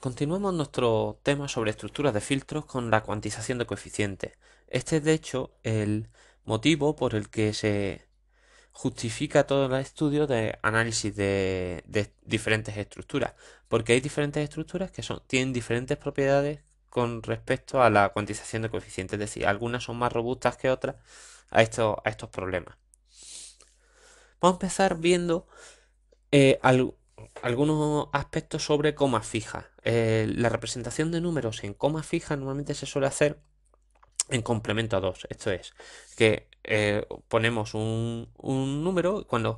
Continuemos nuestro tema sobre estructuras de filtros con la cuantización de coeficientes. Este es de hecho el motivo por el que se justifica todo el estudio de análisis de, diferentes estructuras, porque hay diferentes estructuras que tienen diferentes propiedades con respecto a la cuantización de coeficientes, es decir, algunas son más robustas que otras a, estos problemas. Vamos a empezar viendo eh, algunos aspectos sobre coma fija eh, la representación de números en coma fija normalmente se suele hacer en complemento a dos. Esto es, que eh, ponemos un, número cuando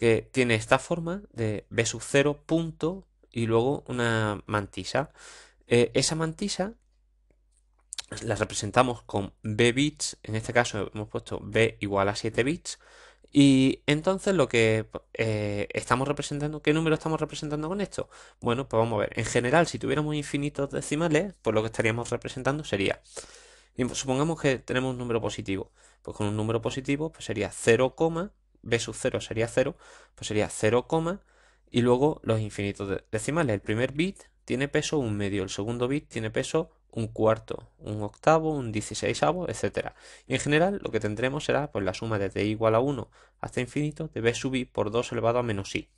que tiene esta forma de B sub 0 punto y luego una mantisa. Eh, esa mantisa la representamos con B bits, en este caso hemos puesto B igual a 7 bits y entonces lo que eh, estamos representando, ¿qué número estamos representando con esto? Bueno, pues vamos a ver. En general, si tuviéramos infinitos decimales, pues lo que estaríamos representando sería, supongamos que tenemos un número positivo, pues con un número positivo pues sería 0, b sub 0 sería 0, pues sería 0, y luego los infinitos decimales. El primer bit tiene peso un medio, el segundo bit tiene peso un cuarto, un octavo, un dieciséisavo, etc. Y en general lo que tendremos será pues, la suma desde i igual a 1 hasta infinito de b sub i por 2 elevado a menos i.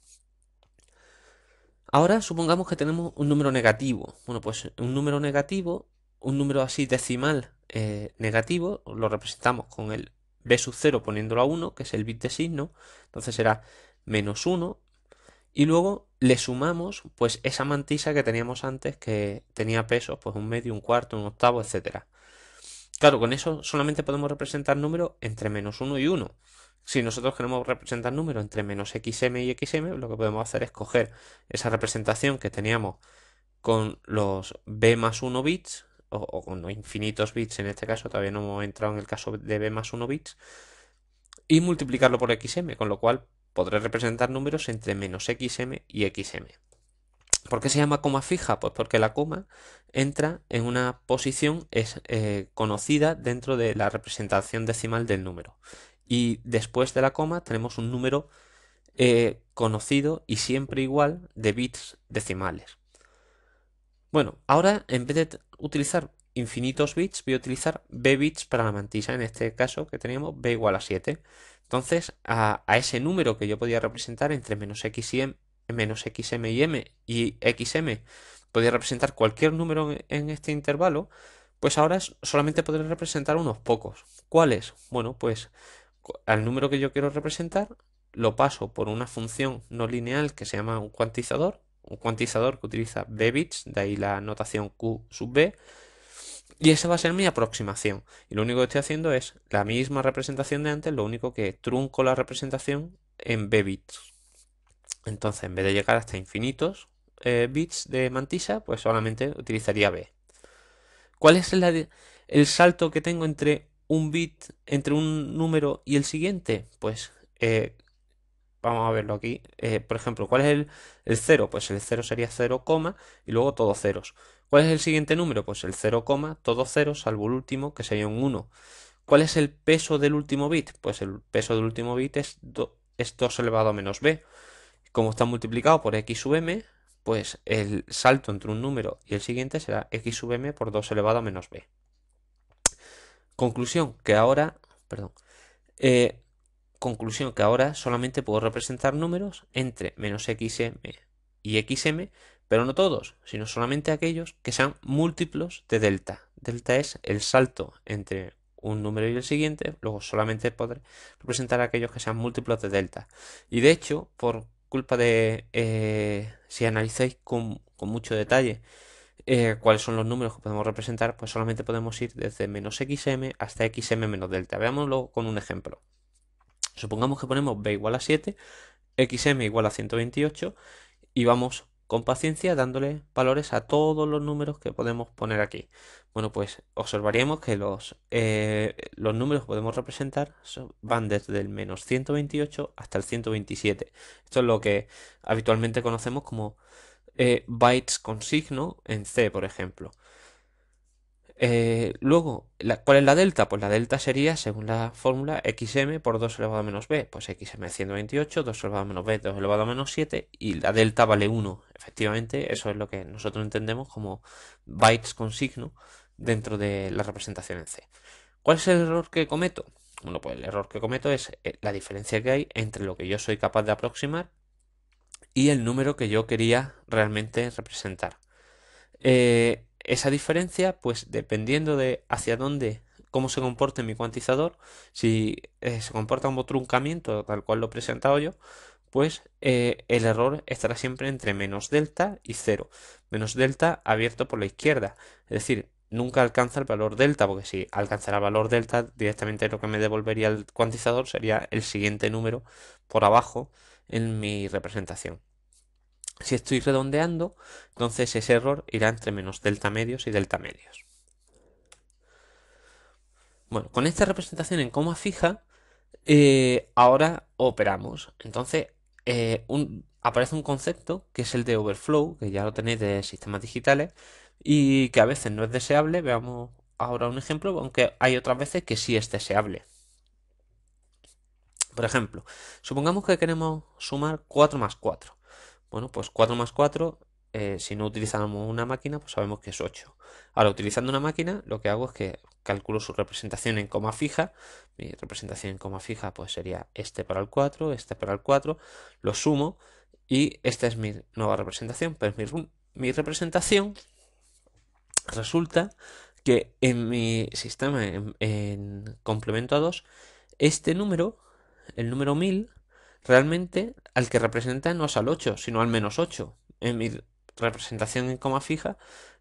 Ahora supongamos que tenemos un número negativo. Bueno, pues un número negativo, un número así decimal eh, negativo, lo representamos con el b sub 0 poniéndolo a 1, que es el bit de signo, entonces será menos 1, y luego le sumamos pues esa mantisa que teníamos antes que tenía pesos, pues un medio, un cuarto, un octavo, etcétera. Claro, con eso solamente podemos representar números entre menos 1 y 1. Si nosotros queremos representar números entre menos xm y xm, lo que podemos hacer es coger esa representación que teníamos con los b más 1 bits, o, con los infinitos bits en este caso, todavía no hemos entrado en el caso de b más 1 bits, y multiplicarlo por xm, con lo cual podré representar números entre menos xm y xm. ¿Por qué se llama coma fija? Pues porque la coma entra en una posición es, eh, conocida dentro de la representación decimal del número. Y después de la coma tenemos un número eh, conocido y siempre igual de bits decimales. Bueno, ahora en vez de utilizar infinitos bits, voy a utilizar b bits para la mantisa en este caso que teníamos b igual a 7. Entonces, a, ese número que yo podía representar entre menos x y m, menos xm y m y xm, podía representar cualquier número en, este intervalo, pues ahora solamente podré representar unos pocos. ¿Cuáles? Bueno, pues al número que yo quiero representar lo paso por una función no lineal que se llama un cuantizador, un cuantizador que utiliza b bits, de ahí la notación q sub b, y esa va a ser mi aproximación. Y lo único que estoy haciendo es la misma representación de antes, lo único que trunco la representación en B bits. Entonces, en vez de llegar hasta infinitos eh, bits de mantisa, pues solamente utilizaría B. ¿Cuál es el salto que tengo entre un bit, entre un número y el siguiente? Pues eh, vamos a verlo aquí. Eh, por ejemplo, ¿cuál es el, el Pues el 0 sería 0, y luego todos ceros. ¿Cuál es el siguiente número? Pues el 0, todo 0 salvo el último que sería un 1. ¿Cuál es el peso del último bit? Pues el peso del último bit es, 2 elevado a menos b. Como está multiplicado por x sub m, pues el salto entre un número y el siguiente será x sub m por 2 elevado a menos b. Conclusión, que ahora, perdón, eh, conclusión que ahora solamente puedo representar números entre menos xm y xm pero no todos, sino solamente aquellos que sean múltiplos de delta. Delta es el salto entre un número y el siguiente, luego solamente podré representar aquellos que sean múltiplos de delta. Y de hecho, por culpa de, eh, si analizáis con, mucho detalle eh, cuáles son los números que podemos representar, pues solamente podemos ir desde menos xm hasta xm menos delta. Veámoslo con un ejemplo. Supongamos que ponemos b igual a 7, xm igual a 128 y vamos con paciencia dándole valores a todos los números que podemos poner aquí. Bueno, pues observaríamos que los, eh, los números que podemos representar van desde el menos 128 hasta el 127. Esto es lo que habitualmente conocemos como eh, bytes con signo en C, por ejemplo. Eh, luego, ¿cuál es la delta? Pues la delta sería, según la fórmula, xm por 2 elevado a menos b. Pues xm es 128, 2 elevado a menos b, 2 elevado a menos 7 y la delta vale 1. Efectivamente, eso es lo que nosotros entendemos como bytes con signo dentro de la representación en C. ¿Cuál es el error que cometo? Bueno, pues el error que cometo es eh, la diferencia que hay entre lo que yo soy capaz de aproximar y el número que yo quería realmente representar. Eh, esa diferencia, pues dependiendo de hacia dónde, cómo se comporte mi cuantizador, si eh, se comporta un truncamiento, tal cual lo he presentado yo, pues eh, el error estará siempre entre menos delta y cero. Menos delta abierto por la izquierda. Es decir, nunca alcanza el valor delta, porque si alcanzara el valor delta, directamente lo que me devolvería el cuantizador sería el siguiente número por abajo en mi representación. Si estoy redondeando, entonces ese error irá entre menos delta medios y delta medios. Bueno, con esta representación en coma fija, eh, ahora operamos. Entonces, eh, aparece un concepto que es el de overflow, que ya lo tenéis de sistemas digitales, y que a veces no es deseable. Veamos ahora un ejemplo, aunque hay otras veces que sí es deseable. Por ejemplo, supongamos que queremos sumar 4 más 4. Bueno, pues 4 más 4, eh, si no utilizamos una máquina, pues sabemos que es 8. Ahora, utilizando una máquina, lo que hago es que calculo su representación en coma fija. Mi representación en coma fija pues sería este para el 4, este para el 4, lo sumo y esta es mi nueva representación. Pero pues mi, representación resulta que en mi sistema en complemento a 2, este número, el número 1000, Realmente al que representa no es al 8, sino al menos 8. En mi representación en coma fija,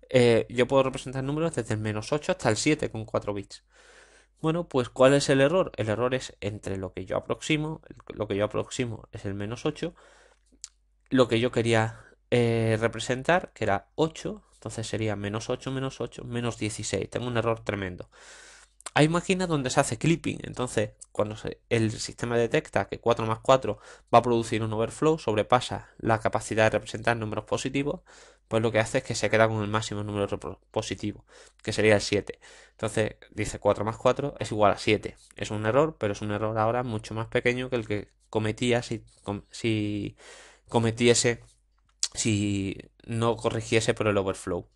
eh, yo puedo representar números desde el menos 8 hasta el 7 con 4 bits. Bueno, pues ¿cuál es el error? El error es entre lo que yo aproximo, lo que yo aproximo es el menos 8, lo que yo quería eh, representar, que era 8, entonces sería menos 8, menos 8, menos 16. Tengo un error tremendo. Hay máquinas donde se hace clipping, entonces cuando el sistema detecta que 4 más 4 va a producir un overflow, sobrepasa la capacidad de representar números positivos, pues lo que hace es que se queda con el máximo número positivo, que sería el 7. Entonces dice 4 más 4 es igual a 7. Es un error, pero es un error ahora mucho más pequeño que el que cometía si cometiese, si no corrigiese por el overflow.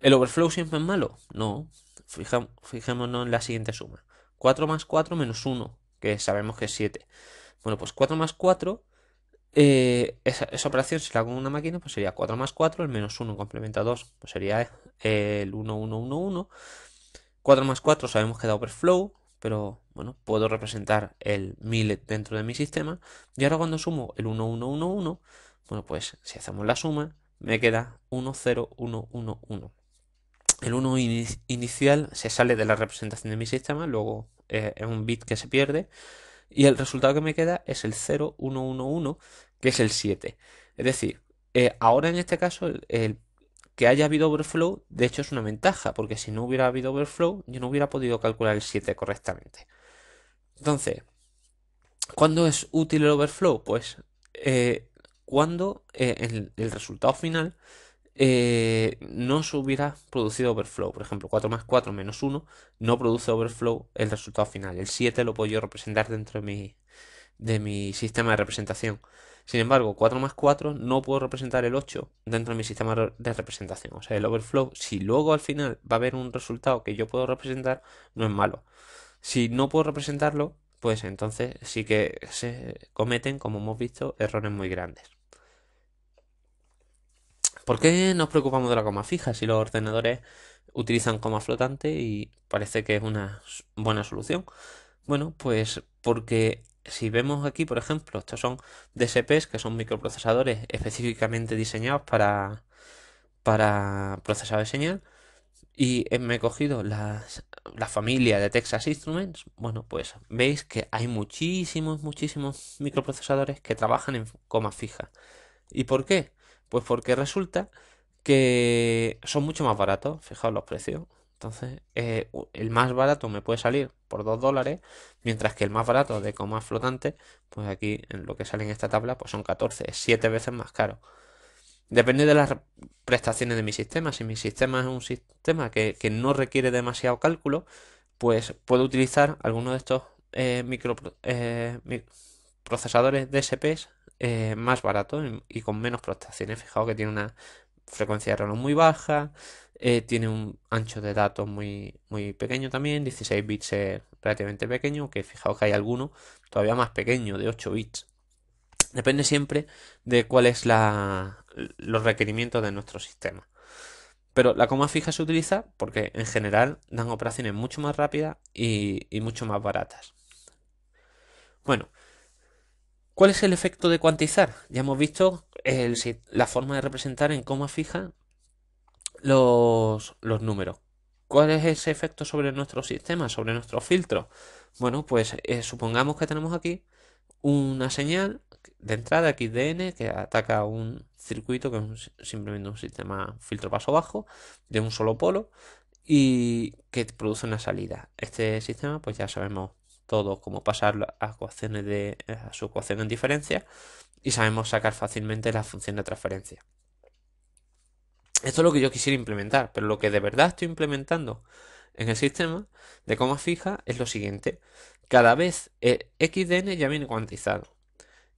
¿El overflow siempre es malo? No, fijémonos en la siguiente suma. 4 más 4 menos 1, que sabemos que es 7. Bueno, pues 4 más 4, eh, esa, esa, operación si la hago en una máquina, pues sería 4 más 4, el menos 1 complementa 2, pues sería eh, el 1, 1, 1, 1. 4 más 4 sabemos que da overflow, pero bueno, puedo representar el 1000 dentro de mi sistema. Y ahora cuando sumo el 1, 1, 1, 1, bueno, pues si hacemos la suma, me queda 1, 0, 1, 1, 1 el 1 inicial se sale de la representación de mi sistema, luego eh, es un bit que se pierde, y el resultado que me queda es el 1, que es el 7. Es decir, eh, ahora en este caso, el, que haya habido overflow, de hecho es una ventaja, porque si no hubiera habido overflow, yo no hubiera podido calcular el 7 correctamente. Entonces, ¿cuándo es útil el overflow? Pues eh, cuando el resultado final eh, no se hubiera producido overflow. Por ejemplo, 4 más 4 menos 1 no produce overflow el resultado final. El 7 lo puedo yo representar dentro de mi, de mi sistema de representación. Sin embargo, 4 más 4 no puedo representar el 8 dentro de mi sistema de representación. O sea, el overflow, si luego al final va a haber un resultado que yo puedo representar, no es malo. Si no puedo representarlo, pues entonces sí que se cometen, como hemos visto, errores muy grandes. ¿Por qué nos preocupamos de la coma fija si los ordenadores utilizan coma flotante y parece que es una buena solución? Bueno, pues porque si vemos aquí, por ejemplo, estos son DSPs, que son microprocesadores específicamente diseñados para, para de señal, y me he cogido la familia de Texas Instruments, bueno, pues veis que hay muchísimos, muchísimos microprocesadores que trabajan en coma fija. ¿Y por qué? Pues porque resulta que son mucho más baratos, fijaos los precios. Entonces, eh, el más barato me puede salir por 2 dólares, mientras que el más barato de coma flotante, pues aquí en lo que sale en esta tabla, pues son 14, 7 veces más caro. Depende de las prestaciones de mi sistema. Si mi sistema es un sistema que, no requiere demasiado cálculo, pues puedo utilizar alguno de estos eh, microprocesadores eh, DSPs eh, más barato y, con menos prestaciones. Fijaos que tiene una frecuencia de reloj muy baja, eh, tiene un ancho de datos muy, muy pequeño también, 16 bits es relativamente pequeño, que fijaos que hay alguno todavía más pequeño, de 8 bits. Depende siempre de cuáles es los requerimientos de nuestro sistema. Pero la coma fija se utiliza porque en general dan operaciones mucho más rápidas y, y mucho más baratas. Bueno, ¿Cuál es el efecto de cuantizar? Ya hemos visto la forma de representar en coma fija los, números. ¿Cuál es ese efecto sobre nuestro sistema, sobre nuestro filtro? Bueno, pues eh, supongamos que tenemos aquí una señal de entrada XDN que ataca un circuito que es simplemente un sistema filtro paso bajo de un solo polo y que produce una salida. Este sistema pues ya sabemos todo como pasarlo a, ecuaciones de, su ecuación en diferencia y sabemos sacar fácilmente la función de transferencia. Esto es lo que yo quisiera implementar, pero lo que de verdad estoy implementando en el sistema de coma fija es lo siguiente. Cada vez eh, xdn ya viene cuantizado.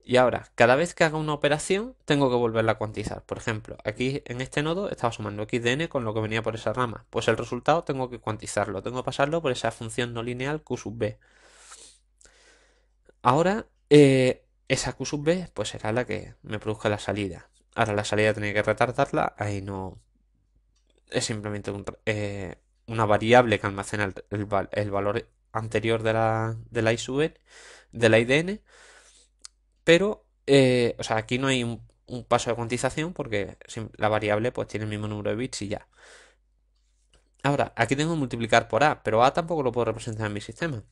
Y ahora, cada vez que haga una operación, tengo que volverla a cuantizar. Por ejemplo, aquí en este nodo estaba sumando xdn con lo que venía por esa rama. Pues el resultado tengo que cuantizarlo, tengo que pasarlo por esa función no lineal q sub b. Ahora, eh, esa Q sub B, pues será la que me produzca la salida. Ahora la salida tiene que retardarla, ahí no... Es simplemente eh, una variable que almacena el, valor anterior de la, de la e, de la IDN, pero, eh, o sea, aquí no hay un, paso de cuantización porque la variable pues tiene el mismo número de bits y ya. Ahora, aquí tengo que multiplicar por A, pero A tampoco lo puedo representar en mi sistema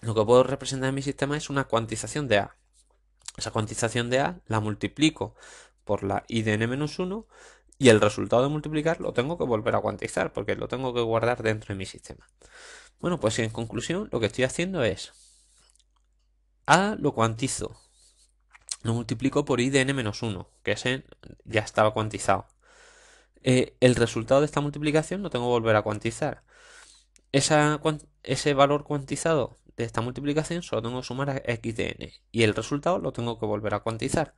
lo que puedo representar en mi sistema es una cuantización de A. Esa cuantización de A la multiplico por la idn 1 y el resultado de multiplicar lo tengo que volver a cuantizar porque lo tengo que guardar dentro de mi sistema. Bueno, pues en conclusión lo que estoy haciendo es A lo cuantizo, lo multiplico por idn 1 que ese ya estaba cuantizado. Eh, el resultado de esta multiplicación lo tengo que volver a cuantizar. ese valor cuantizado de esta multiplicación solo tengo que sumar a x de n y el resultado lo tengo que volver a cuantizar.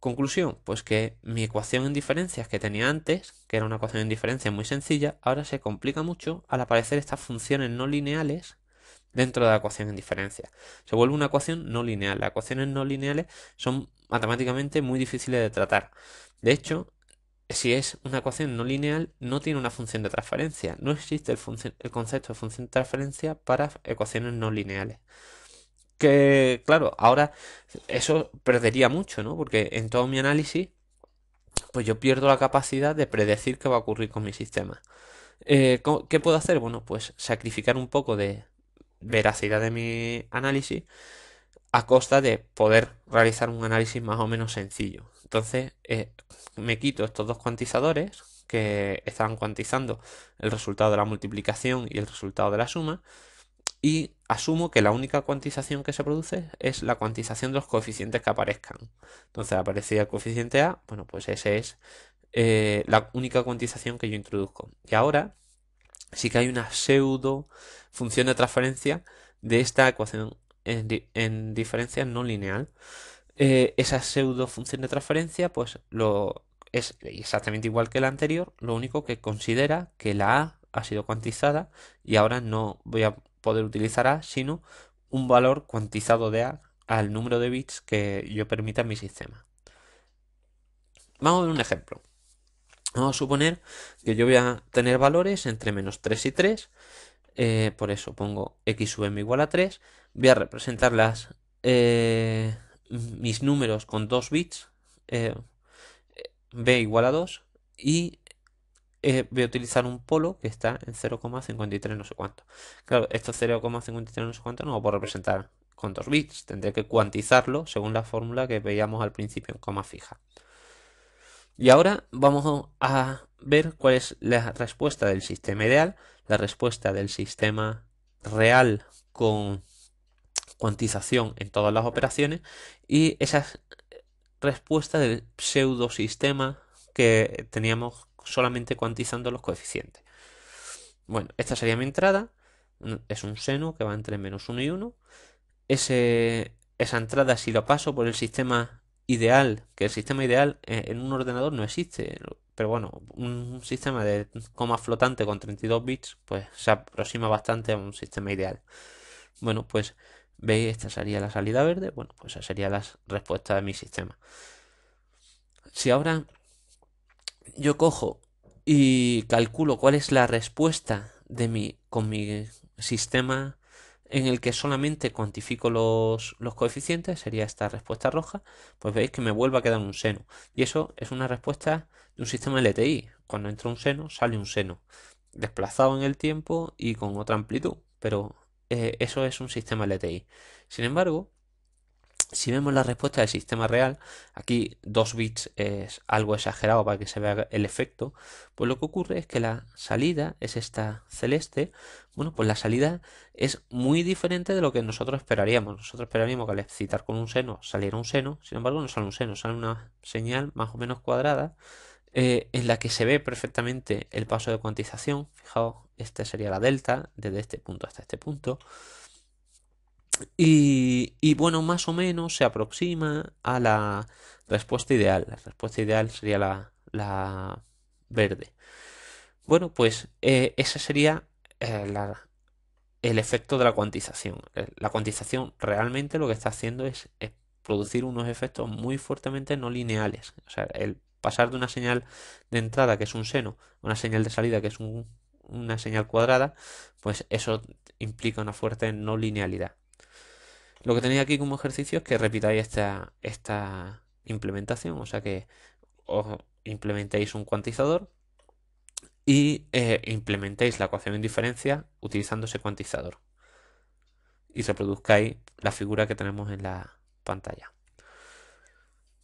Conclusión, pues que mi ecuación en diferencias que tenía antes, que era una ecuación en diferencias muy sencilla, ahora se complica mucho al aparecer estas funciones no lineales dentro de la ecuación en diferencias. Se vuelve una ecuación no lineal. Las ecuaciones no lineales son matemáticamente muy difíciles de tratar. De hecho, si es una ecuación no lineal, no tiene una función de transferencia. No existe el, concepto de función de transferencia para ecuaciones no lineales. Que, claro, ahora eso perdería mucho, ¿no? Porque en todo mi análisis, pues yo pierdo la capacidad de predecir qué va a ocurrir con mi sistema. Eh, ¿Qué puedo hacer? Bueno, pues sacrificar un poco de veracidad de mi análisis a costa de poder realizar un análisis más o menos sencillo. Entonces eh, me quito estos dos cuantizadores que estaban cuantizando el resultado de la multiplicación y el resultado de la suma y asumo que la única cuantización que se produce es la cuantización de los coeficientes que aparezcan. Entonces aparecía el coeficiente A, bueno pues ese es eh, la única cuantización que yo introduzco. Y ahora sí que hay una pseudo función de transferencia de esta ecuación en, en diferencia no lineal. Eh, esa pseudo función de transferencia, pues lo es exactamente igual que la anterior, lo único que considera que la A ha sido cuantizada y ahora no voy a poder utilizar A, sino un valor cuantizado de A al número de bits que yo permita mi sistema. Vamos a ver un ejemplo. Vamos a suponer que yo voy a tener valores entre menos 3 y 3. Eh, por eso pongo x sub m igual a 3. Voy a representarlas. Eh, mis números con 2 bits, eh, b igual a 2, y eh, voy a utilizar un polo que está en 0,53 no sé cuánto. Claro, esto 0,53 no sé cuánto no lo puedo representar con 2 bits, tendré que cuantizarlo según la fórmula que veíamos al principio en coma fija. Y ahora vamos a ver cuál es la respuesta del sistema ideal, la respuesta del sistema real con cuantización en todas las operaciones y esa respuesta del pseudo sistema que teníamos solamente cuantizando los coeficientes. Bueno, esta sería mi entrada. Es un seno que va entre menos 1 y 1. Ese, esa entrada, si lo paso por el sistema ideal, que el sistema ideal eh, en un ordenador no existe, pero bueno, un sistema de coma flotante con 32 bits, pues se aproxima bastante a un sistema ideal. Bueno, pues ¿Veis? esta sería la salida verde. Bueno, pues esa sería la respuesta de mi sistema. Si ahora yo cojo y calculo cuál es la respuesta de mi, con mi sistema en el que solamente cuantifico los, los, coeficientes, sería esta respuesta roja, pues veis que me vuelve a quedar un seno. Y eso es una respuesta de un sistema LTI. Cuando entra un seno, sale un seno, desplazado en el tiempo y con otra amplitud, pero eh, eso es un sistema LTI. Sin embargo, si vemos la respuesta del sistema real, aquí 2 bits es algo exagerado para que se vea el efecto, pues lo que ocurre es que la salida es esta celeste, bueno, pues la salida es muy diferente de lo que nosotros esperaríamos. Nosotros esperaríamos que al excitar con un seno saliera un seno, sin embargo no sale un seno, sale una señal más o menos cuadrada eh, en la que se ve perfectamente el paso de cuantización. Fijaos esta sería la delta, desde este punto hasta este punto. Y, bueno, más o menos se aproxima a la respuesta ideal. La respuesta ideal sería la, verde. Bueno, pues eh, ese sería eh, el efecto de la cuantización. Eh, la cuantización realmente lo que está haciendo es, es producir unos efectos muy fuertemente no lineales. O sea, el pasar de una señal de entrada que es un seno a una señal de salida que es un una señal cuadrada, pues eso implica una fuerte no linealidad. Lo que tenéis aquí como ejercicio es que repitáis esta, esta implementación, o sea que os implementéis un cuantizador y eh, implementéis la ecuación de diferencia utilizando ese cuantizador y reproduzcáis la figura que tenemos en la pantalla.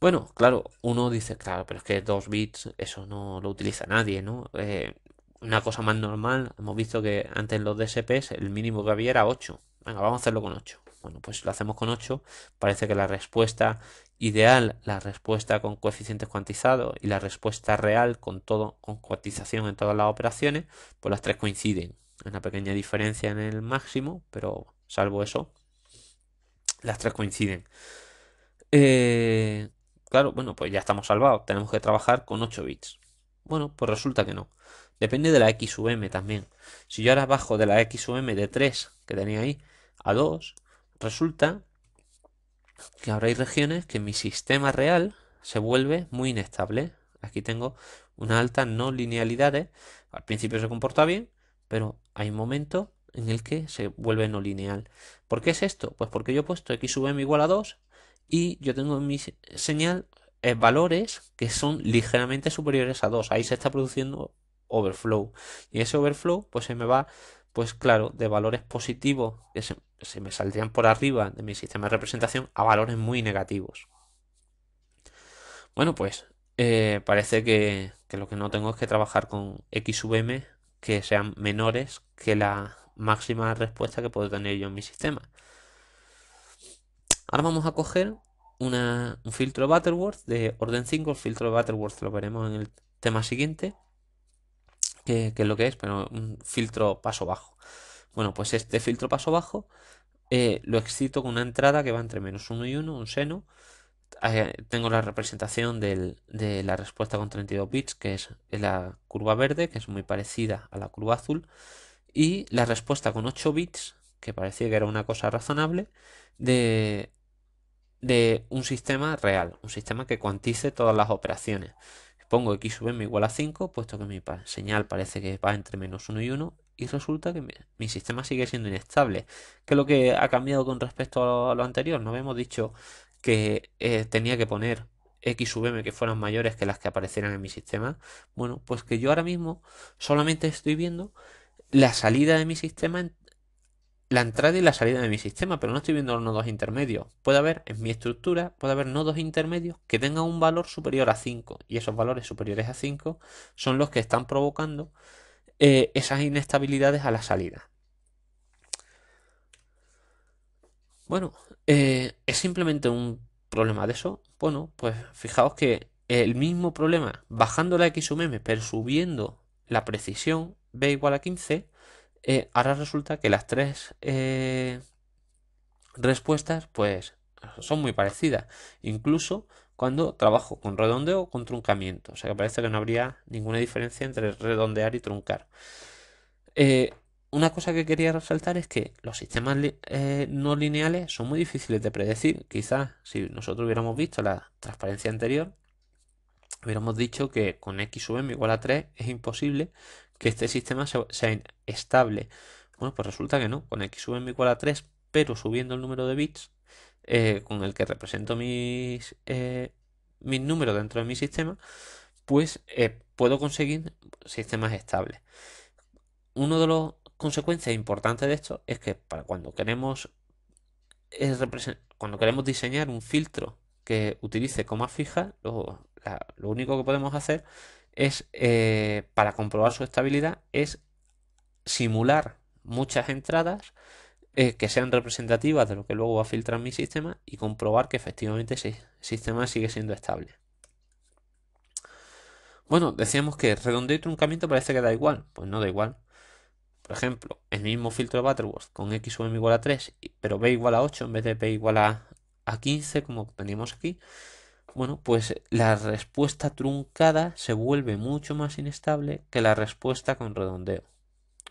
Bueno, claro, uno dice, claro, pero es que dos bits, eso no lo utiliza nadie, ¿no? Eh, una cosa más normal. Hemos visto que antes en los DSPs el mínimo que había era 8. Venga, vamos a hacerlo con 8. Bueno, pues lo hacemos con 8. Parece que la respuesta ideal, la respuesta con coeficientes cuantizados y la respuesta real con todo, con cuantización en todas las operaciones, pues las tres coinciden. Una pequeña diferencia en el máximo, pero salvo eso, las tres coinciden. Eh, claro, bueno, pues ya estamos salvados. Tenemos que trabajar con 8 bits. Bueno, pues resulta que no. Depende de la X m también. Si yo ahora bajo de la X m de 3 que tenía ahí a 2, resulta que ahora hay regiones que mi sistema real se vuelve muy inestable. Aquí tengo una alta no linealidad. Al principio se comporta bien, pero hay momentos en el que se vuelve no lineal. ¿Por qué es esto? Pues porque yo he puesto x sub m igual a 2 y yo tengo en mi señal eh, valores que son ligeramente superiores a 2. Ahí se está produciendo overflow. Y ese overflow pues se me va, pues claro, de valores positivos que se, me saldrían por arriba de mi sistema de representación a valores muy negativos. Bueno, pues eh, parece que, lo que no tengo es que trabajar con x que sean menores que la máxima respuesta que puedo tener yo en mi sistema. Ahora vamos a coger un filtro Butterworth de orden 5. El filtro de Butterworth lo veremos en el tema siguiente que, es lo que es, pero un filtro paso bajo. Bueno, pues este filtro paso bajo eh, lo excito con una entrada que va entre menos 1 y 1, un seno. Eh, tengo la representación de la respuesta con 32 bits, que es la curva verde, que es muy parecida a la curva azul. Y la respuesta con 8 bits, que parecía que era una cosa razonable, de, de un sistema real, un sistema que cuantice todas las operaciones. Pongo x sub m igual a 5, puesto que mi señal parece que va entre menos 1 y 1, y resulta que mi sistema sigue siendo inestable. ¿Qué es lo que ha cambiado con respecto a lo, anterior? No habíamos dicho que eh, tenía que poner x sub m que fueran mayores que las que aparecieran en mi sistema. Bueno, pues que yo ahora mismo solamente estoy viendo la salida de mi sistema en la entrada y la salida de mi sistema, pero no estoy viendo los nodos intermedios. Puede haber en mi estructura, puede haber nodos intermedios que tengan un valor superior a 5 y esos valores superiores a 5 son los que están provocando eh, esas inestabilidades a la salida. Bueno, eh, ¿es simplemente un problema de eso? Bueno, pues fijaos que el mismo problema, bajando la x m pero subiendo la precisión B igual a 15, eh, ahora resulta que las tres eh, respuestas pues son muy parecidas, incluso cuando trabajo con redondeo o con truncamiento, o sea que parece que no habría ninguna diferencia entre redondear y truncar. Eh, una cosa que quería resaltar es que los sistemas no lineales son muy difíciles de predecir. Quizás si nosotros hubiéramos visto la transparencia anterior, hubiéramos dicho que con x sub igual a 3 es imposible que este sistema sea estable. Bueno, pues resulta que no. Con x sub mi igual a 3, pero subiendo el número de bits eh, con el que represento mis, eh, mis números dentro de mi sistema, pues eh, puedo conseguir sistemas estables. Una de las consecuencias importantes de esto es que para cuando queremos, cuando queremos diseñar un filtro que utilice comas fija, lo, lo único que podemos hacer es eh, para comprobar su estabilidad es simular muchas entradas eh, que sean representativas de lo que luego va a filtrar mi sistema y comprobar que efectivamente ese sistema sigue siendo estable. Bueno, decíamos que redondeo y truncamiento parece que da igual. Pues no da igual. Por ejemplo, el mismo filtro de Butterworth con x o m igual a 3, pero b igual a 8 en vez de p igual a, a 15, como teníamos aquí, bueno, pues la respuesta truncada se vuelve mucho más inestable que la respuesta con redondeo.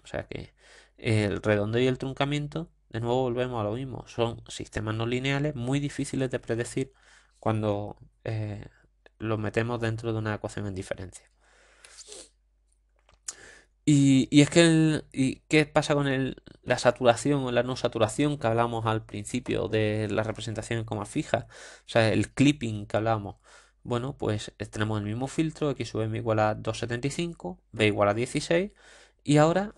O sea que el redondeo y el truncamiento, de nuevo volvemos a lo mismo, son sistemas no lineales muy difíciles de predecir cuando eh, los metemos dentro de una ecuación en diferencia. Y, es que, ¿qué pasa con la saturación o la no saturación que hablamos al principio de la representación como fija? O sea, el clipping que hablamos. Bueno, pues eh, tenemos el mismo filtro, x sub m igual a 275, b igual a 16, y ahora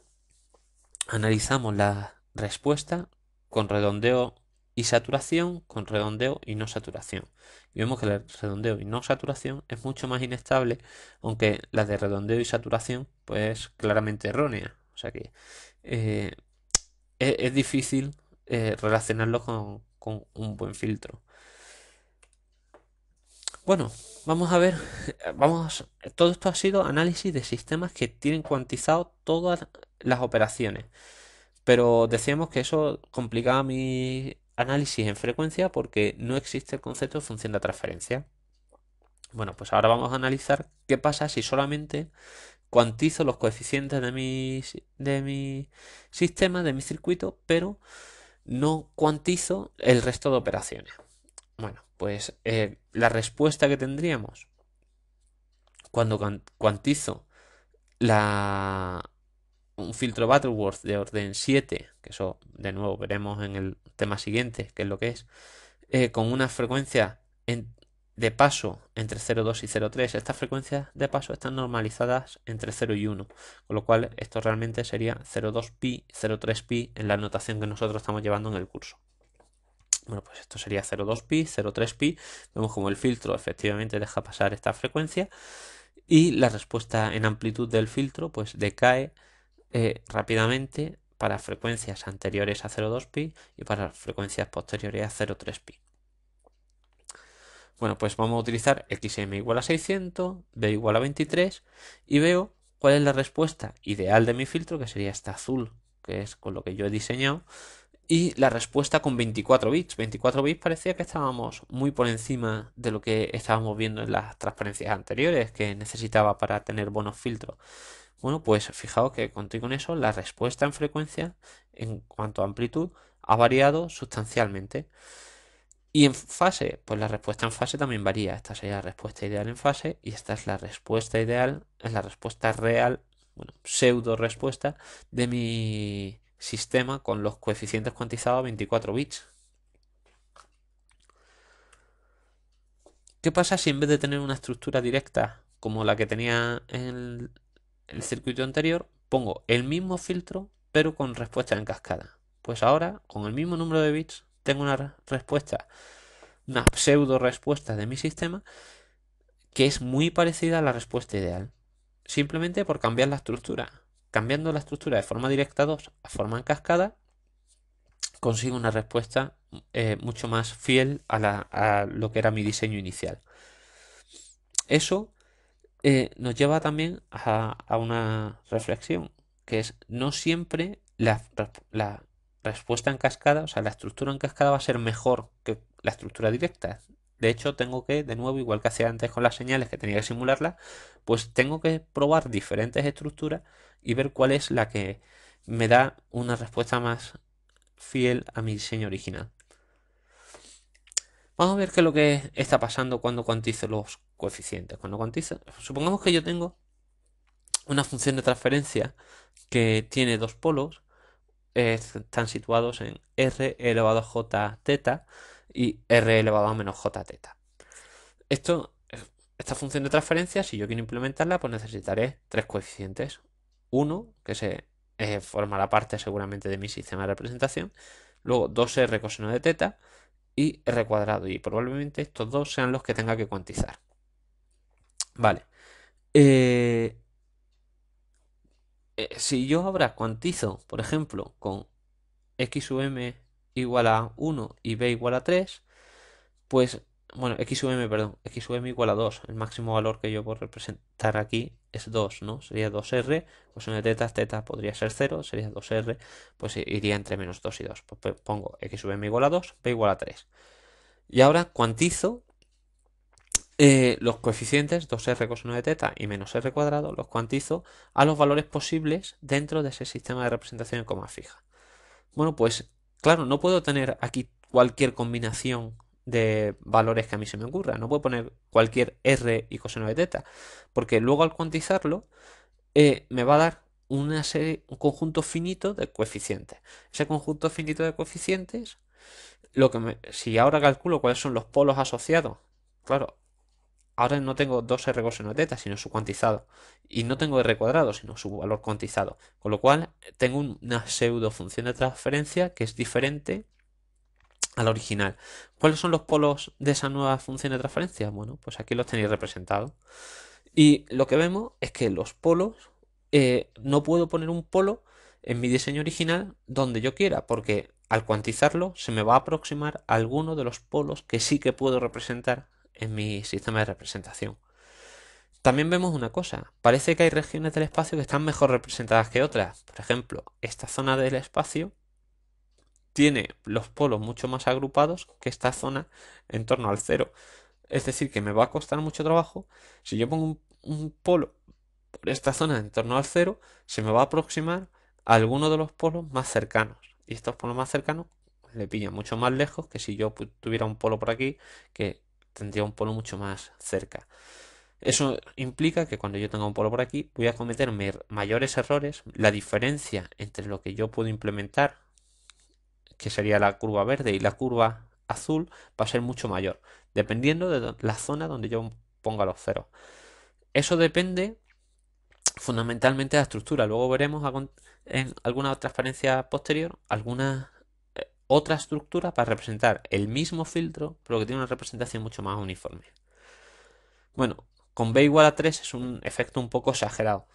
analizamos la respuesta con redondeo y saturación, con redondeo y no saturación. Y vemos que el redondeo y no saturación es mucho más inestable, aunque la de redondeo y saturación pues claramente errónea. O sea que eh, e-, es, difícil eh, relacionarlo con, con, un buen filtro. Bueno, vamos a ver, vamos, todo esto ha sido análisis de sistemas que tienen cuantizado todas las operaciones. Pero decíamos que eso complicaba mi análisis en frecuencia porque no existe el concepto de función de transferencia. Bueno, pues ahora vamos a analizar qué pasa si solamente cuantizo los coeficientes de mi, de mi sistema, de mi circuito, pero no cuantizo el resto de operaciones. Bueno, pues eh, la respuesta que tendríamos cuando cuantizo la, un filtro Butterworth de orden 7, que eso de nuevo veremos en el tema siguiente, que es lo que es, eh, con una frecuencia en, de paso entre 0,2 y 0,3. Estas frecuencias de paso están normalizadas entre 0 y 1, con lo cual esto realmente sería 0,2pi, 0,3pi en la notación que nosotros estamos llevando en el curso. Bueno, pues esto sería 0,2pi, 0,3pi. Vemos como el filtro efectivamente deja pasar esta frecuencia y la respuesta en amplitud del filtro pues decae eh, rápidamente para frecuencias anteriores a 0,2pi y para frecuencias posteriores a 0,3pi. Bueno, pues vamos a utilizar xm igual a 600, b igual a 23 y veo cuál es la respuesta ideal de mi filtro, que sería esta azul, que es con lo que yo he diseñado, y la respuesta con 24 bits. 24 bits parecía que estábamos muy por encima de lo que estábamos viendo en las transparencias anteriores que necesitaba para tener buenos filtros. Bueno, pues fijaos que conté con eso, la respuesta en frecuencia en cuanto a amplitud ha variado sustancialmente. Y en fase, pues la respuesta en fase también varía. Esta sería la respuesta ideal en fase y esta es la respuesta ideal, es la respuesta real, bueno, pseudo respuesta de mi sistema con los coeficientes cuantizados a 24 bits. ¿Qué pasa si en vez de tener una estructura directa como la que tenía en el circuito anterior, pongo el mismo filtro pero con respuesta en cascada? Pues ahora, con el mismo número de bits, tengo una respuesta, una pseudo respuesta de mi sistema que es muy parecida a la respuesta ideal. Simplemente por cambiar la estructura. Cambiando la estructura de forma directa 2 a forma en cascada, consigo una respuesta eh, mucho más fiel a, lo que era mi diseño inicial. Eso eh, nos lleva también a, una reflexión, que es no siempre la respuesta en cascada, o sea, la estructura en cascada va a ser mejor que la estructura directa. De hecho, tengo que, de nuevo, igual que hacía antes con las señales que tenía que simularla, pues tengo que probar diferentes estructuras y ver cuál es la que me da una respuesta más fiel a mi diseño original. Vamos a ver qué es lo que está pasando cuando cuantizo los coeficientes. Cuando cuantizo, supongamos que yo tengo una función de transferencia que tiene dos polos están situados en R elevado a J teta y R elevado a menos J teta. Esto, esta función de transferencia, si yo quiero implementarla, pues necesitaré tres coeficientes. Uno, que se eh, forma la parte seguramente de mi sistema de representación. Luego 2R coseno de teta y R cuadrado. Y probablemente estos dos sean los que tenga que cuantizar. Vale. Eh, eh, si yo ahora cuantizo, por ejemplo, con x sub m igual a 1 y b igual a 3, pues, bueno, x sub perdón, x igual a 2. El máximo valor que yo puedo representar aquí es 2, ¿no? Sería 2r, coseno pues de teta, teta podría ser 0, sería 2r, pues iría entre menos 2 y 2. Pues, pues, pongo x sub igual a 2, b igual a 3. Y ahora cuantizo eh, los coeficientes 2r coseno de teta y menos r cuadrado los cuantizo a los valores posibles dentro de ese sistema de representación en coma fija. Bueno, pues claro, no puedo tener aquí cualquier combinación de valores que a mí se me ocurra. No puedo poner cualquier r y coseno de teta, porque luego al cuantizarlo eh, me va a dar una serie, un conjunto finito de coeficientes. Ese conjunto finito de coeficientes, lo que me, si ahora calculo cuáles son los polos asociados, claro, ahora no tengo dos R en la teta, sino su cuantizado. Y no tengo R cuadrado, sino su valor cuantizado. Con lo cual, tengo una pseudo función de transferencia que es diferente al original. ¿Cuáles son los polos de esa nueva función de transferencia? Bueno, pues aquí los tenéis representados. Y lo que vemos es que los polos, eh, no puedo poner un polo en mi diseño original donde yo quiera, porque al cuantizarlo se me va a aproximar a alguno de los polos que sí que puedo representar en mi sistema de representación. También vemos una cosa, parece que hay regiones del espacio que están mejor representadas que otras. Por ejemplo, esta zona del espacio tiene los polos mucho más agrupados que esta zona en torno al cero. Es decir, que me va a costar mucho trabajo. Si yo pongo un, polo por esta zona en torno al cero, se me va a aproximar a alguno de los polos más cercanos. Y estos polos más cercanos le pillan mucho más lejos que si yo tuviera un polo por aquí que tendría un polo mucho más cerca. Eso implica que cuando yo tenga un polo por aquí, voy a cometer mayores errores. La diferencia entre lo que yo puedo implementar, que sería la curva verde y la curva azul, va a ser mucho mayor, dependiendo de la zona donde yo ponga los ceros. Eso depende fundamentalmente de la estructura. Luego veremos en alguna transparencia posterior algunas otra estructura para representar el mismo filtro, pero que tiene una representación mucho más uniforme. Bueno, con B igual a 3 es un efecto un poco exagerado.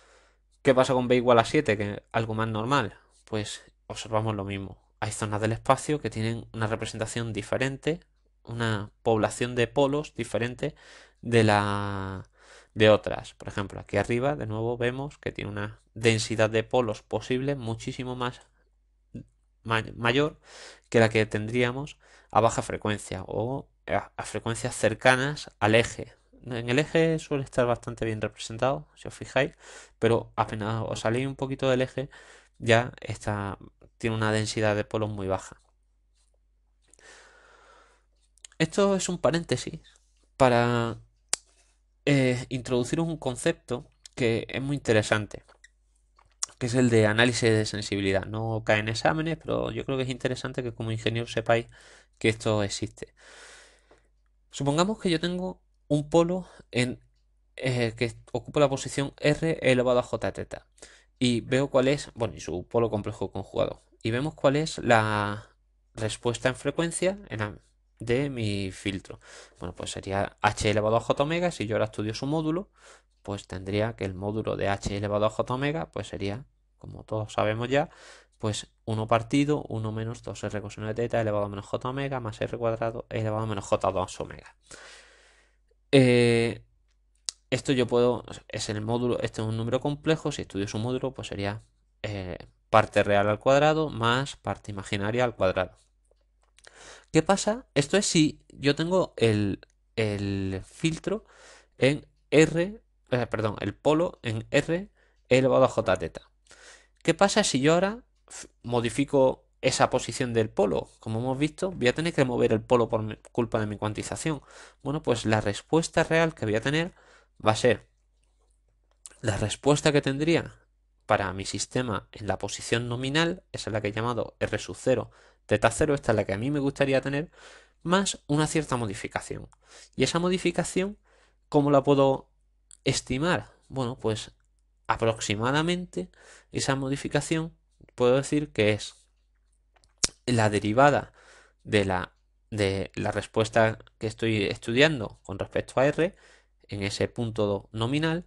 ¿Qué pasa con B igual a 7? Que es algo más normal. Pues observamos lo mismo. Hay zonas del espacio que tienen una representación diferente, una población de polos diferente de la de otras. Por ejemplo, aquí arriba de nuevo vemos que tiene una densidad de polos posible muchísimo más mayor que la que tendríamos a baja frecuencia o a, frecuencias cercanas al eje. En el eje suele estar bastante bien representado, si os fijáis, pero apenas os salís un poquito del eje, ya está, tiene una densidad de polos muy baja. Esto es un paréntesis para eh, introducir un concepto que es muy interesante que es el de análisis de sensibilidad. No cae en exámenes, pero yo creo que es interesante que como ingeniero sepáis que esto existe. Supongamos que yo tengo un polo en, eh, que ocupa la posición R elevado a J y veo cuál es, bueno, y su polo complejo conjugado, y vemos cuál es la respuesta en frecuencia, en, de mi filtro. Bueno, pues sería h elevado a j omega. Si yo ahora estudio su módulo, pues tendría que el módulo de h elevado a j omega, pues sería, como todos sabemos ya, pues 1 partido 1 menos 2r coseno de teta elevado a menos j omega más r cuadrado elevado a menos j2 omega. Eh, esto yo puedo, es el módulo, este es un número complejo, si estudio su módulo, pues sería eh, parte real al cuadrado más parte imaginaria al cuadrado. ¿Qué pasa? Esto es si yo tengo el, el filtro en R, eh, perdón, el polo en R elevado a J teta. ¿Qué pasa si yo ahora modifico esa posición del polo? Como hemos visto, voy a tener que mover el polo por culpa de mi cuantización. Bueno, pues la respuesta real que voy a tener va a ser la respuesta que tendría para mi sistema en la posición nominal, esa es la que he llamado R sub 0 Teta cero, esta es la que a mí me gustaría tener, más una cierta modificación. Y esa modificación, ¿cómo la puedo estimar? Bueno, pues aproximadamente esa modificación puedo decir que es la derivada de la, de la respuesta que estoy estudiando con respecto a R en ese punto nominal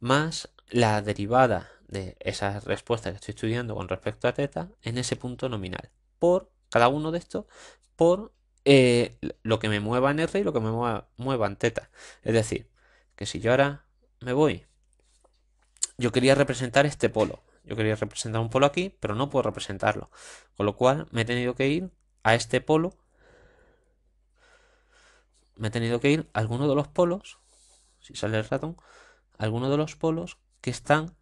más la derivada de esa respuesta que estoy estudiando con respecto a teta en ese punto nominal por cada uno de estos por eh, lo que me mueva en R y lo que me mueva, en teta. Es decir, que si yo ahora me voy, yo quería representar este polo. Yo quería representar un polo aquí, pero no puedo representarlo. Con lo cual me he tenido que ir a este polo. Me he tenido que ir a alguno de los polos. Si sale el ratón, alguno de los polos que están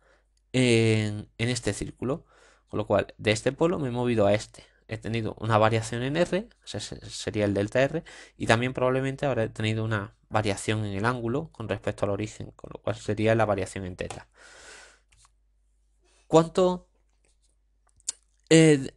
en, en este círculo. Con lo cual, de este polo me he movido a este he tenido una variación en R, sería el delta R, y también probablemente habré tenido una variación en el ángulo con respecto al origen, con lo cual sería la variación en teta. ¿Cuánto... Eh,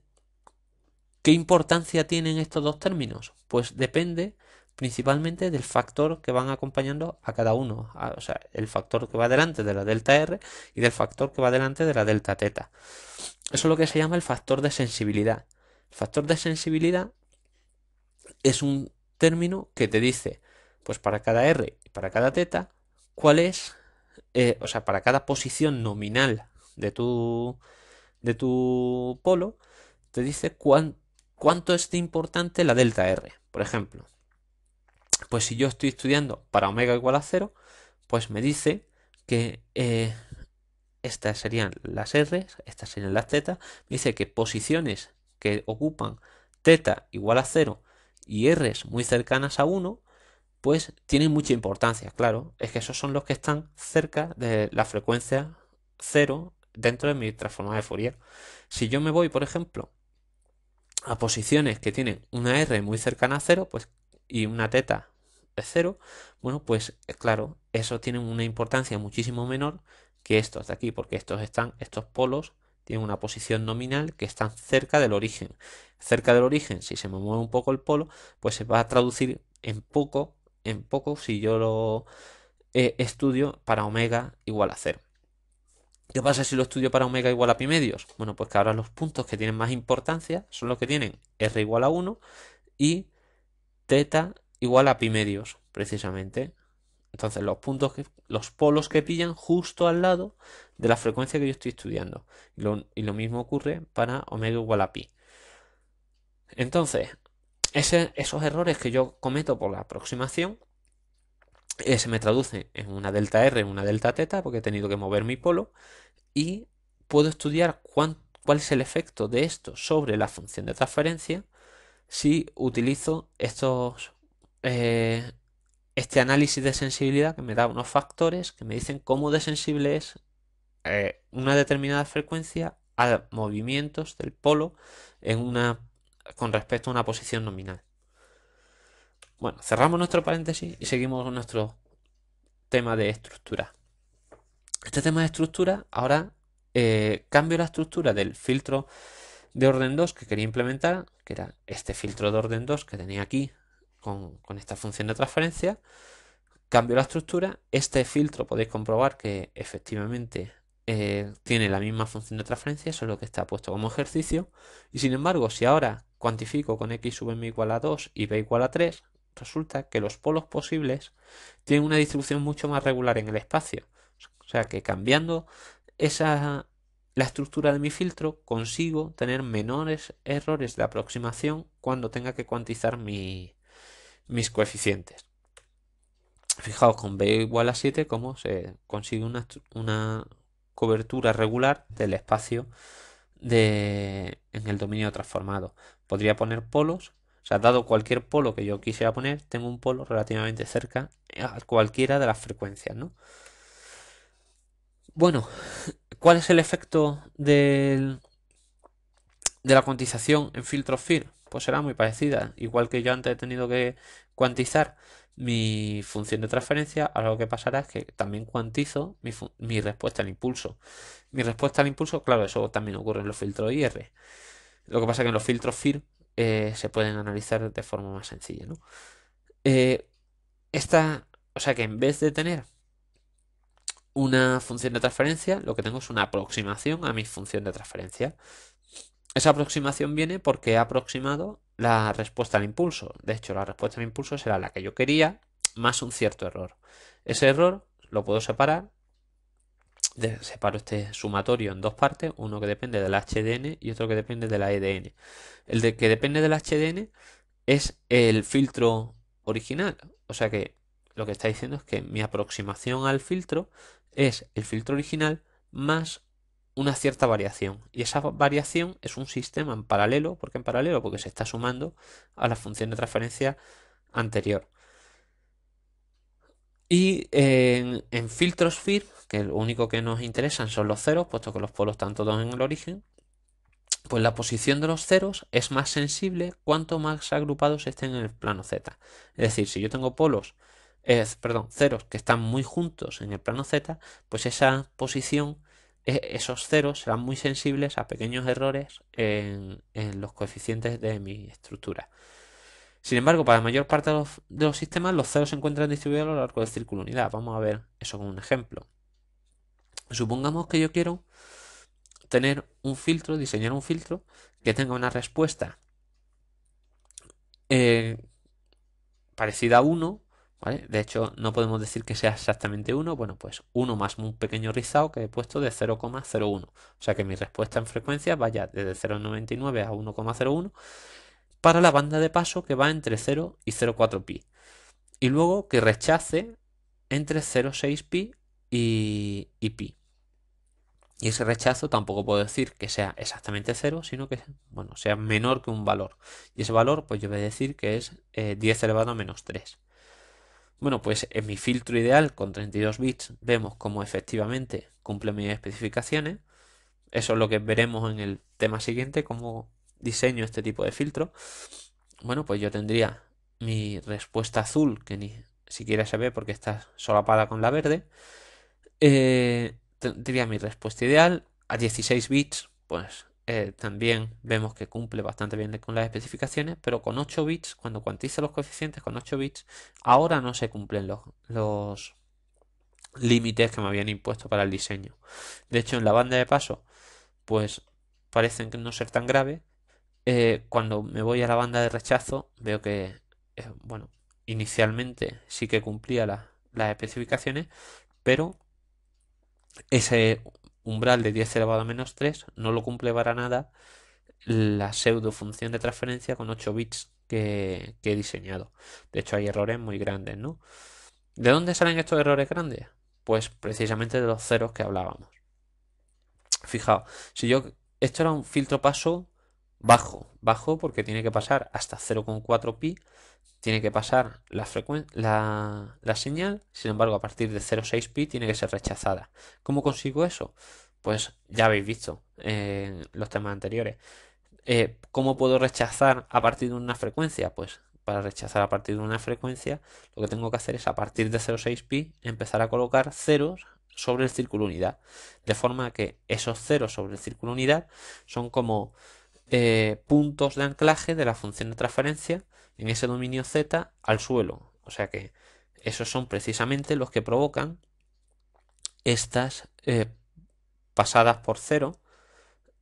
¿Qué importancia tienen estos dos términos? Pues depende principalmente del factor que van acompañando a cada uno, o sea, el factor que va delante de la delta R y del factor que va delante de la delta teta. Eso es lo que se llama el factor de sensibilidad. Factor de sensibilidad es un término que te dice, pues para cada R y para cada teta, cuál es, eh, o sea, para cada posición nominal de tu, de tu polo, te dice cuánto es de importante la delta R. Por ejemplo, pues si yo estoy estudiando para omega igual a cero, pues me dice que eh, estas serían las R, estas serían las tetas, me dice que posiciones que ocupan teta igual a 0 y r muy cercanas a 1, pues tienen mucha importancia, claro. Es que esos son los que están cerca de la frecuencia 0 dentro de mi transformada de Fourier. Si yo me voy, por ejemplo, a posiciones que tienen una r muy cercana a 0 pues, y una teta de 0, bueno, pues eh, claro, eso tiene una importancia muchísimo menor que estos de aquí, porque estos están, estos polos tiene una posición nominal que está cerca del origen. Cerca del origen, si se me mueve un poco el polo, pues se va a traducir en poco, en poco, si yo lo eh, estudio para omega igual a cero. ¿Qué pasa si lo estudio para omega igual a pi medios? Bueno, pues que ahora los puntos que tienen más importancia son los que tienen r igual a 1 y teta igual a pi medios, precisamente. Entonces los puntos, los polos que pillan justo al lado de la frecuencia que yo estoy estudiando. Y lo, mismo ocurre para omega igual a pi. Entonces, esos errores que yo cometo por la aproximación eh, se me traducen en una delta R, en una delta teta, porque he tenido que mover mi polo, y puedo estudiar cuál es el efecto de esto sobre la función de transferencia si utilizo estos, eh, este análisis de sensibilidad que me da unos factores que me dicen cómo de sensible es eh, una determinada frecuencia a movimientos del polo en una, con respecto a una posición nominal. Bueno, cerramos nuestro paréntesis y seguimos con nuestro tema de estructura. Este tema de estructura, ahora eh, cambio la estructura del filtro de orden 2 que quería implementar, que era este filtro de orden 2 que tenía aquí con, esta función de transferencia, cambio la estructura, este filtro podéis comprobar que efectivamente eh, tiene la misma función de transferencia, eso es lo que está puesto como ejercicio, y sin embargo si ahora cuantifico con x sub m igual a 2 y b igual a 3, resulta que los polos posibles tienen una distribución mucho más regular en el espacio, o sea que cambiando esa, la estructura de mi filtro consigo tener menores errores de aproximación cuando tenga que cuantizar mi, mis coeficientes. Fijaos, con B igual a 7, cómo se consigue una, cobertura regular del espacio de, en el dominio transformado. Podría poner polos, o sea, dado cualquier polo que yo quisiera poner, tengo un polo relativamente cerca a cualquiera de las frecuencias, Bueno, ¿cuál es el efecto del, de la cuantización en filtro FIR? pues será muy parecida. Igual que yo antes he tenido que cuantizar mi función de transferencia, ahora lo que pasará es que también cuantizo mi, respuesta al impulso. Mi respuesta al impulso, claro, eso también ocurre en los filtros IR. Lo que pasa es que en los filtros FIR eh, se pueden analizar de forma más sencilla. ¿no? Eh, esta, o sea que en vez de tener una función de transferencia, lo que tengo es una aproximación a mi función de transferencia. Esa aproximación viene porque he aproximado la respuesta al impulso. De hecho, la respuesta al impulso será la que yo quería más un cierto error. Ese error lo puedo separar. Separo este sumatorio en dos partes, uno que depende del HDN y otro que depende de la EDN. El de que depende del HDN es el filtro original. O sea que lo que está diciendo es que mi aproximación al filtro es el filtro original más una cierta variación. Y esa variación es un sistema en paralelo. ¿Por qué en paralelo? Porque se está sumando a la función de transferencia anterior. Y en, filtros FIR, que lo único que nos interesan son los ceros, puesto que los polos están todos en el origen, pues la posición de los ceros es más sensible cuanto más agrupados estén en el plano z. Es decir, si yo tengo polos, perdón, ceros que están muy juntos en el plano z, pues esa posición e, esos ceros serán muy sensibles a pequeños errores en, los coeficientes de mi estructura. Sin embargo, para la mayor parte de los, sistemas, los ceros se encuentran distribuidos a lo largo del círculo unidad. Vamos a ver eso con un ejemplo. Supongamos que yo quiero tener un filtro, diseñar un filtro que tenga una respuesta eh, parecida a 1, de hecho, no podemos decir que sea exactamente 1, bueno, pues 1 más un pequeño rizado que he puesto de 0,01. O sea que mi respuesta en frecuencia vaya desde 0,99 a 1,01 para la banda de paso que va entre 0 y 0,4 pi. Y luego que rechace entre 0,6 pi y, pi. Y ese rechazo tampoco puedo decir que sea exactamente 0, sino que bueno, sea menor que un valor. Y ese valor, pues yo voy a decir que es 10 eh, elevado a menos 3. Bueno, pues en mi filtro ideal con 32 bits vemos cómo efectivamente cumple mis especificaciones. Eso es lo que veremos en el tema siguiente, cómo diseño este tipo de filtro. Bueno, pues yo tendría mi respuesta azul, que ni siquiera se ve porque está solapada con la verde. Eh, tendría mi respuesta ideal. A 16 bits, pues eh, también vemos que cumple bastante bien con las especificaciones, pero con 8 bits, cuando cuantiza los coeficientes con 8 bits, ahora no se cumplen los, los límites que me habían impuesto para el diseño. De hecho, en la banda de paso, pues parecen no ser tan grave. Eh, cuando me voy a la banda de rechazo, veo que, eh, bueno, inicialmente sí que cumplía las especificaciones, pero ese umbral de 10 elevado a menos 3, no lo cumple para nada la pseudo función de transferencia con 8 bits que, he diseñado. De hecho, hay errores muy grandes, ¿no? ¿De dónde salen estos errores grandes? Pues precisamente de los ceros que hablábamos. Fijaos, si yo. Esto era un filtro paso bajo, bajo porque tiene que pasar hasta 0,4 pi tiene que pasar la, señal, sin embargo a partir de 0.6pi tiene que ser rechazada. ¿Cómo consigo eso? Pues ya habéis visto en eh, los temas anteriores. Eh, ¿Cómo puedo rechazar a partir de una frecuencia? Pues para rechazar a partir de una frecuencia lo que tengo que hacer es a partir de 0.6pi empezar a colocar ceros sobre el círculo unidad. De forma que esos ceros sobre el círculo unidad son como eh, puntos de anclaje de la función de transferencia en ese dominio Z al suelo. O sea que esos son precisamente los que provocan estas eh, pasadas por cero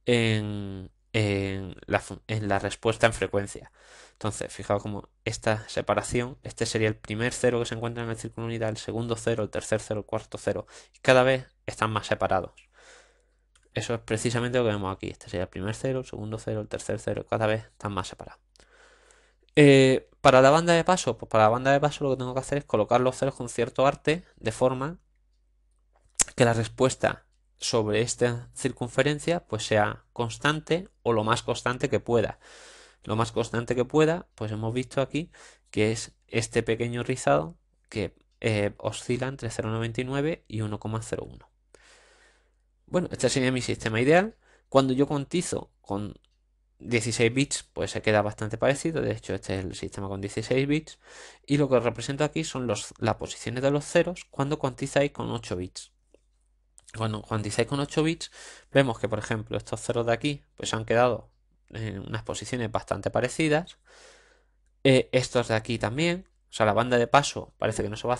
en, la, respuesta en frecuencia. Entonces, fijaos como esta separación, este sería el primer cero que se encuentra en el círculo unidad, el segundo cero, el tercer cero, el cuarto cero. Y cada vez están más separados. Eso es precisamente lo que vemos aquí. Este sería el primer cero, el segundo cero, el tercer cero. Cada vez están más separados. Eh, para la banda de paso, pues para la banda de paso lo que tengo que hacer es colocar los ceros con cierto arte, de forma que la respuesta sobre esta circunferencia pues sea constante o lo más constante que pueda. Lo más constante que pueda, pues hemos visto aquí que es este pequeño rizado que eh, oscila entre 0,99 y 1,01. Bueno, este sería mi sistema ideal. Cuando yo contizo con 16 bits pues se queda bastante parecido, de hecho este es el sistema con 16 bits y lo que represento aquí son las posiciones de los ceros cuando cuantizáis con 8 bits. Cuando cuantizáis con 8 bits vemos que por ejemplo estos ceros de aquí pues han quedado en unas posiciones bastante parecidas, eh, estos de aquí también, o sea la banda de paso parece que no se va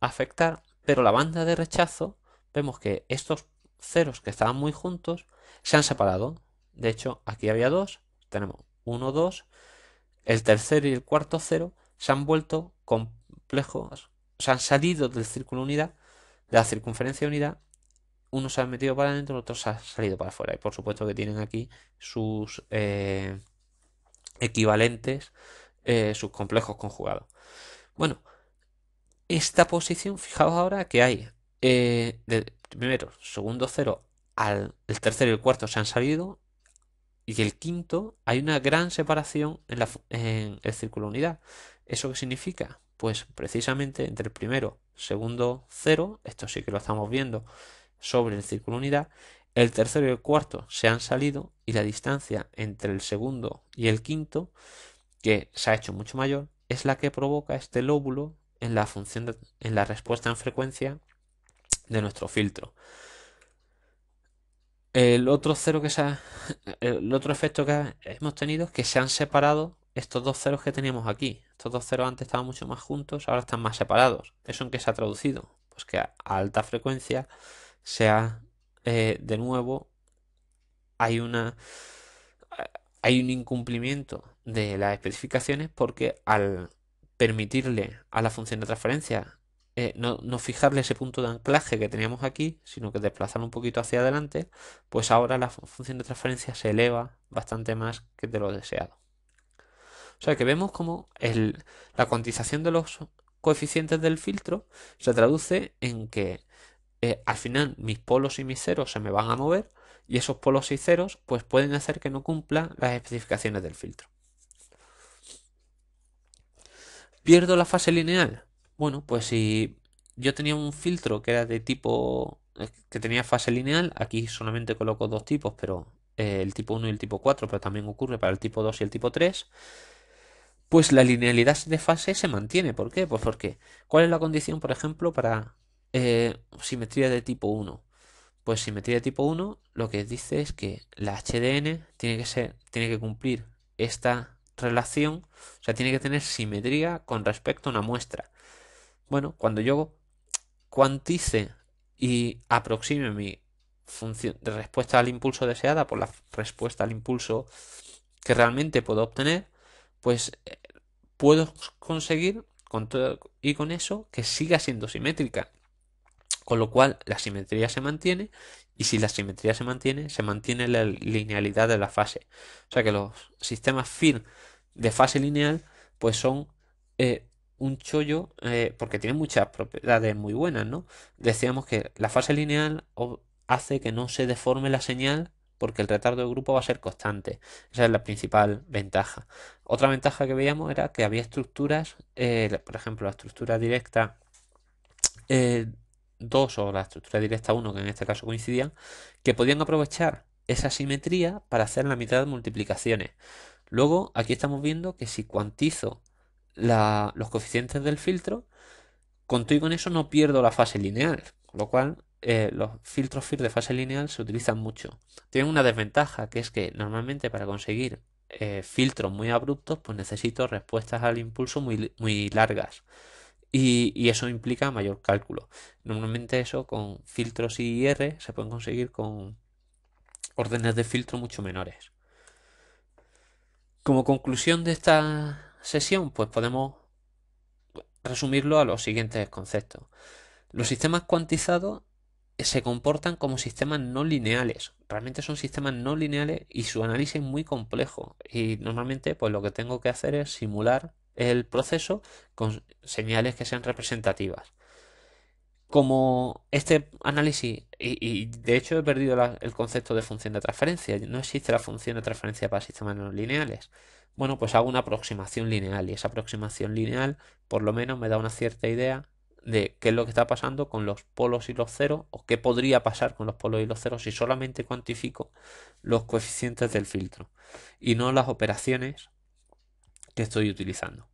a afectar, pero la banda de rechazo vemos que estos ceros que estaban muy juntos se han separado de hecho, aquí había dos, tenemos uno, 2, el tercero y el cuarto cero se han vuelto complejos, se han salido del círculo unidad, de la circunferencia unidad, uno se ha metido para adentro, el otro se ha salido para afuera. Y por supuesto que tienen aquí sus eh, equivalentes, eh, sus complejos conjugados. Bueno, esta posición, fijaos ahora que hay eh, primero, segundo cero al el tercero y el cuarto se han salido, y el quinto, hay una gran separación en, el círculo unidad. ¿Eso qué significa? Pues precisamente entre el primero, segundo, cero, esto sí que lo estamos viendo sobre el círculo unidad, el tercero y el cuarto se han salido y la distancia entre el segundo y el quinto, que se ha hecho mucho mayor, es la que provoca este lóbulo en la función en la respuesta en frecuencia de nuestro filtro. El otro cero que se el otro efecto que hemos tenido es que se han separado estos dos ceros que teníamos aquí. Estos dos ceros antes estaban mucho más juntos, ahora están más separados. ¿Eso en qué se ha traducido? Pues que a alta frecuencia se ha, eh, de nuevo, hay una hay un incumplimiento de las especificaciones porque al permitirle a la función de transferencia eh, no, fijarle ese punto de anclaje que teníamos aquí, sino que desplazarlo un poquito hacia adelante, pues ahora la función de transferencia se eleva bastante más que de lo deseado. O sea que vemos como la cuantización de los coeficientes del filtro se traduce en que eh, al final mis polos y mis ceros se me van a mover y esos polos y ceros pues pueden hacer que no cumpla las especificaciones del filtro. ¿Pierdo la fase lineal? Bueno, pues si yo tenía un filtro que era de tipo eh, que tenía fase lineal, aquí solamente coloco dos tipos, pero eh, el tipo 1 y el tipo 4, pero también ocurre para el tipo 2 y el tipo 3, pues la linealidad de fase se mantiene. ¿Por qué? Pues porque, ¿cuál es la condición, por ejemplo, para eh, simetría de tipo 1? Pues simetría de tipo 1 lo que dice es que la HDN tiene que, ser, tiene que cumplir esta relación, o sea, tiene que tener simetría con respecto a una muestra. Bueno, cuando yo cuantice y aproxime mi función de respuesta al impulso deseada por la respuesta al impulso que realmente puedo obtener, pues eh, puedo conseguir con todo y con eso que siga siendo simétrica. Con lo cual la simetría se mantiene y si la simetría se mantiene, se mantiene la linealidad de la fase. O sea que los sistemas FIR de fase lineal pues son eh, un chollo eh, porque tiene muchas propiedades muy buenas, ¿no? Decíamos que la fase lineal hace que no se deforme la señal porque el retardo de grupo va a ser constante. Esa es la principal ventaja. Otra ventaja que veíamos era que había estructuras, eh, por ejemplo, la estructura directa 2 eh, o la estructura directa 1, que en este caso coincidían, que podían aprovechar esa simetría para hacer la mitad de multiplicaciones. Luego, aquí estamos viendo que si cuantizo los coeficientes del filtro, con y con eso no pierdo la fase lineal, con lo cual eh, los filtros FIR de fase lineal se utilizan mucho. Tienen una desventaja que es que normalmente para conseguir eh, filtros muy abruptos, pues necesito respuestas al impulso muy, largas. Y, y, eso implica mayor cálculo. Normalmente eso con filtros IR se pueden conseguir con órdenes de filtro mucho menores. Como conclusión de esta sesión, pues podemos resumirlo a los siguientes conceptos. Los sistemas cuantizados eh, se comportan como sistemas no lineales. Realmente son sistemas no lineales y su análisis es muy complejo. Y normalmente, pues lo que tengo que hacer es simular el proceso con señales que sean representativas. Como este análisis, y, de hecho he perdido el concepto de función de transferencia, no existe la función de transferencia para sistemas no lineales. Bueno, pues hago una aproximación lineal y esa aproximación lineal por lo menos me da una cierta idea de qué es lo que está pasando con los polos y los ceros o qué podría pasar con los polos y los ceros si solamente cuantifico los coeficientes del filtro y no las operaciones que estoy utilizando.